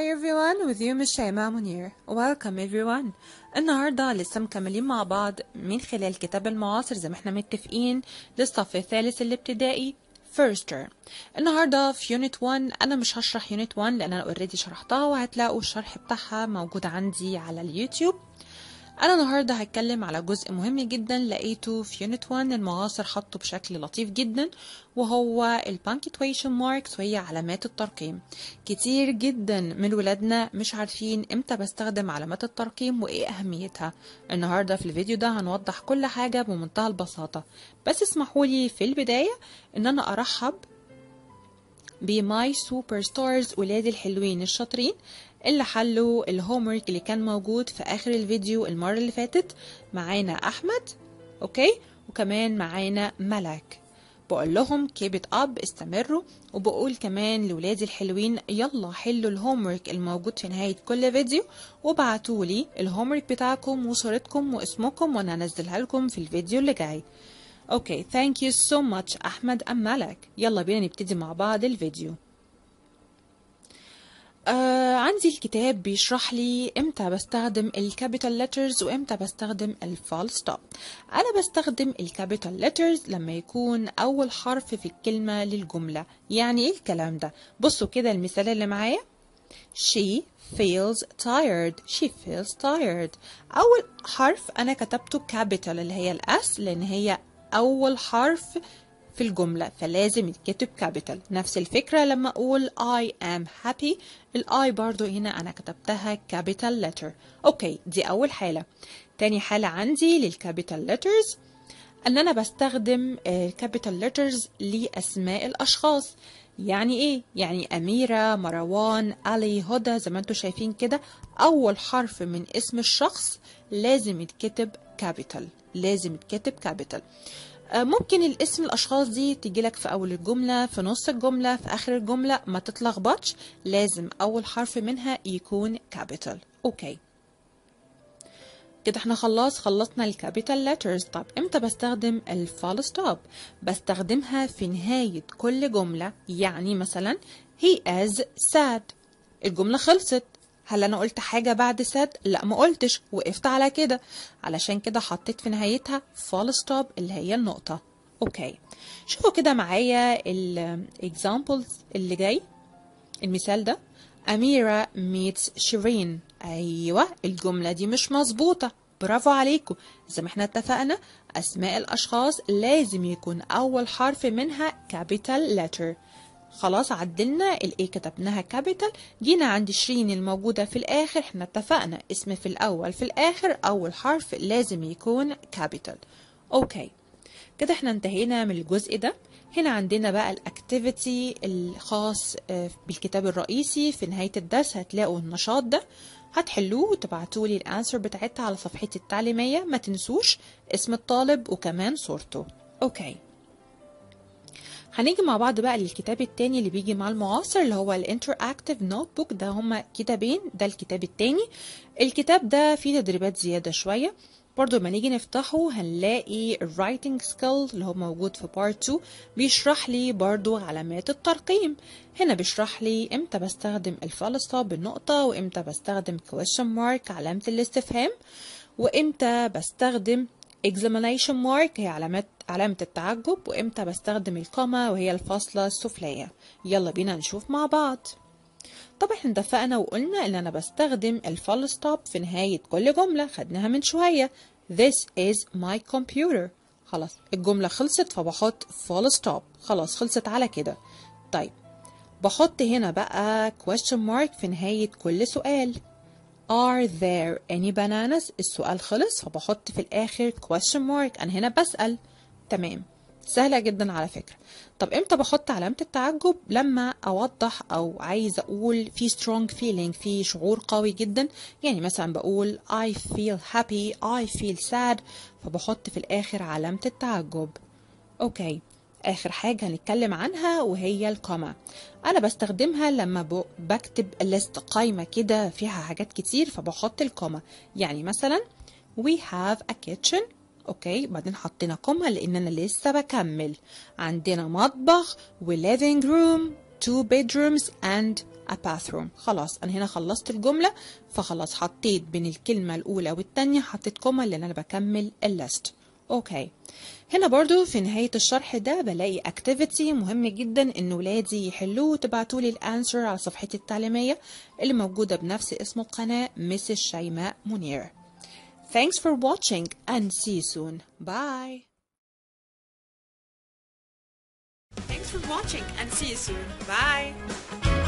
Hi everyone with you Ms. Shaima Munir. Welcome everyone النهاردة لسه مكملين مع بعض من خلال كتاب المعاصر زي ما احنا متفقين للصف الثالث الابتدائي first term النهاردة في Unit 1 أنا مش هشرح Unit 1 لأن أنا already شرحتها وهتلاقوا الشرح بتاعها موجود عندي على اليوتيوب أنا النهاردة هتكلم على جزء مهم جدا لقيته في يونت 1 المعاصر حطه بشكل لطيف جدا وهو البانكتويشن ماركس وهي علامات الترقيم كتير جدا من ولادنا مش عارفين امتى بستخدم علامات الترقيم وايه أهميتها النهاردة في الفيديو ده هنوضح كل حاجة بمنتهى البساطة بس اسمحولي في البداية ان انا ارحب بماي سوبر ستارز ولاد الحلوين الشاطرين اللي حلوا الهومورك اللي كان موجود في اخر الفيديو المره اللي فاتت معانا احمد اوكي وكمان معانا ملك بقول لهم كيبت اب استمروا وبقول كمان لولادي الحلوين يلا حلوا الهومورك الموجود في نهاية كل فيديو وبعتولي الهومورك بتاعكم وصورتكم واسمكم وانا هنزلها لكم في الفيديو اللي جاي اوكي ثانك يو سو ماتش احمد ام مالك يلا بينا نبتدي مع بعض الفيديو آه عندي الكتاب بيشرح لي امتى بستخدم الكابيتال ليترز وامتى بستخدم الفول ستوب انا بستخدم الكابيتال ليترز لما يكون اول حرف في الكلمه للجمله يعني ايه الكلام ده بصوا كده المثال اللي معايا she feels tired she feels tired اول حرف انا كتبته كابيتال اللي هي الاس لان هي أول حرف في الجملة فلازم يتكتب كابيتال نفس الفكرة لما أقول I am happy I برضو هنا أنا كتبتها كابيتال letter أوكي دي أول حالة تاني حالة عندي للكابيتال letters أن أنا بستخدم كابيتال آه، letters لأسماء الأشخاص يعني إيه؟ يعني أميرة، مروان، علي، هدى زي ما انتوا شايفين كده أول حرف من اسم الشخص لازم يتكتب كابيتال لازم يتكتب كابيتال آه، ممكن الاسم الاشخاص دي تجيلك في اول الجمله في نص الجمله في اخر الجمله ما تتلخبطش لازم اول حرف منها يكون كابيتال اوكي كده احنا خلاص خلصنا الكابيتال لترز طب امتى بستخدم الفول ستوب بستخدمها في نهايه كل جمله يعني مثلا he is sad الجمله خلصت هل انا قلت حاجة بعد سد لا ما قلتش وقفت على كده علشان كده حطيت في نهايتها فول ستوب اللي هي النقطة اوكي شوفوا كده معايا الاكزامبلز اللي جاي المثال ده أميرة ميتس شيرين أيوة الجملة دي مش مظبوطة برافو عليكم زي ما احنا اتفقنا أسماء الأشخاص لازم يكون أول حرف منها capital letter خلاص عدلنا الاي كتبناها كابيتال جينا عند شرين الموجودة في الآخر احنا اتفقنا اسم في الأول في الآخر أول حرف لازم يكون كابيتال أوكي كده احنا انتهينا من الجزء ده هنا عندنا بقى الاكتيفيتي الخاص آه، بالكتاب الرئيسي في نهاية الدرس هتلاقوا النشاط ده هتحلوه وتبعتوا لي الانسر بتاعتها على صفحتي التعليمية ما تنسوش اسم الطالب وكمان صورته اوكي هنيجي مع بعض بقى للكتاب التاني اللي بيجي مع المعاصر اللي هو الانتراكتيف نوت بوك ده هما كتابين ده الكتاب التاني الكتاب ده فيه تدريبات زيادة شوية برضو لما نيجي نفتحه هنلاقي الرايتنج سكيل اللي هو موجود في بارت 2 بيشرح لي برضو علامات الترقيم هنا بيشرح لي امتى بستخدم الفلسطة بالنقطة وامتى بستخدم question mark علامة الاستفهام وامتى بستخدم examination mark هي علامات علامة التعجب وإمتى بستخدم الكوما وهي الفاصلة السفلية يلا بينا نشوف مع بعض طب احنا اتفقنا وقلنا ان انا بستخدم الفول ستوب في نهاية كل جملة خدناها من شوية This is my computer خلاص الجملة خلصت فبحط فول ستوب خلاص خلصت على كده طيب بحط هنا بقى question mark في نهاية كل سؤال Are there any bananas؟ السؤال خلص فبحط في الآخر question mark أنا هنا بسأل تمام سهلة جدا على فكرة طب امتى بحط علامة التعجب لما اوضح او عايز اقول في strong feeling في شعور قوي جدا يعني مثلا بقول I feel happy I feel sad فبحط في الاخر علامة التعجب اوكي اخر حاجة هنتكلم عنها وهي القمة انا بستخدمها لما بكتب لست قايمة كده فيها حاجات كتير فبحط القمة يعني مثلا we have a kitchen اوكي بعدين حطينا كومه لان انا لسه بكمل عندنا مطبخ وليفينج روم تو بيدرومز اند ا باثروم خلاص انا هنا خلصت الجمله فخلاص حطيت بين الكلمه الاولى والثانيه حطيت كومه لان انا بكمل الليست اوكي هنا برضو في نهاية الشرح ده بلاقي اكتيفيتي مهم جدا ان ولادي يحلوه وتبعتوا لي الانسر على صفحتي التعليمية اللي موجودة بنفس اسم القناة مسز شيماء منير Thanks for watching and see you soon. Bye. Thanks for watching and see you soon. Bye.